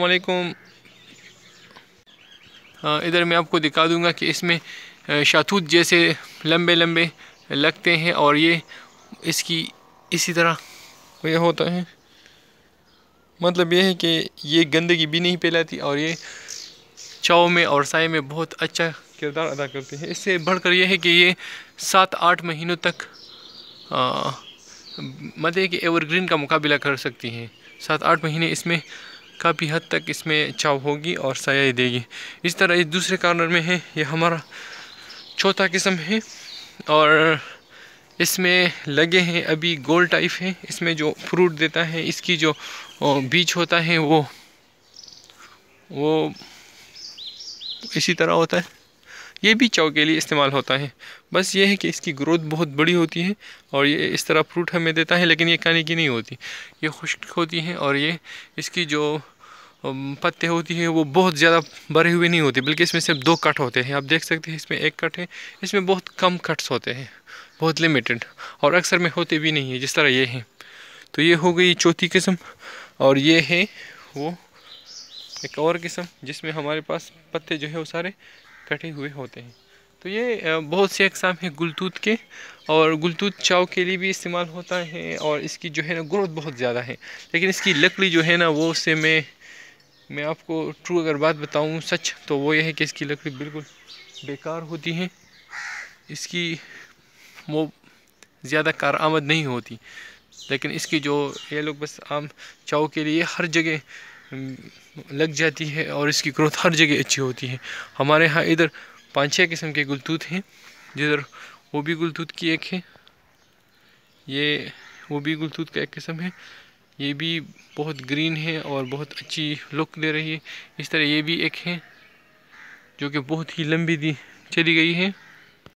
वालेकुम हाँ, इधर मैं आपको दिखा दूंगा कि इसमें शातूत जैसे लंबे लंबे लगते हैं और ये इसकी इसी तरह ये होता है मतलब ये है कि ये गंदगी भी नहीं फैलाती और ये चाव में और साय में बहुत अच्छा किरदार अदा करते हैं इससे बढ़कर यह है कि ये सात आठ महीनों तक मतलब कि एवरग्रीन का मुकाबला कर सकती हैं सात आठ महीने इसमें काफ़ी हद तक इसमें चाव होगी और सयाही देगी इस तरह इस दूसरे कार्नर में है ये हमारा चौथा किस्म है और इसमें लगे हैं अभी गोल टाइप है इसमें जो फ्रूट देता है इसकी जो बीज होता है वो वो इसी तरह होता है ये भी चाव के लिए इस्तेमाल होता है बस ये है कि इसकी ग्रोथ बहुत बड़ी होती है और ये इस तरह फ्रूट हमें देता है लेकिन ये खाने की नहीं होती ये खुश्क होती है और ये इसकी जो पत्ते होती हैं वो बहुत ज़्यादा भरे हुए नहीं होते बल्कि इसमें सिर्फ दो कट होते हैं आप देख सकते हैं इसमें एक कट है इसमें बहुत कम कट्स होते हैं बहुत लिमिटेड और अक्सर में होते भी नहीं है जिस तरह ये हैं तो ये हो गई चौथी किस्म और ये है वो एक और किस्म जिसमें हमारे पास पत्ते जो है वो सारे कटे हुए होते हैं तो ये बहुत से अकसाम हैं गुलतूत के और गुलतूत चाव के लिए भी इस्तेमाल होता है और इसकी जो है ना ग्रोथ बहुत ज़्यादा है लेकिन इसकी लकड़ी जो है ना वो उससे मैं मैं आपको ट्रू अगर बात बताऊं सच तो वो ये है कि इसकी लकड़ी बिल्कुल बेकार होती है इसकी वो ज़्यादा कार आमद नहीं होती लेकिन इसकी जो ये लोग बस आम चाव के लिए हर जगह लग जाती है और इसकी ग्रोथ हर जगह अच्छी होती है हमारे यहाँ इधर पाँच छः किस्म के गुलतूत हैं जिधर वो भी गुलतूत की एक है ये वो भी गुलतूत का एक किस्म है ये भी बहुत ग्रीन है और बहुत अच्छी लुक दे रही है इस तरह ये भी एक है जो कि बहुत ही लंबी दी चली गई है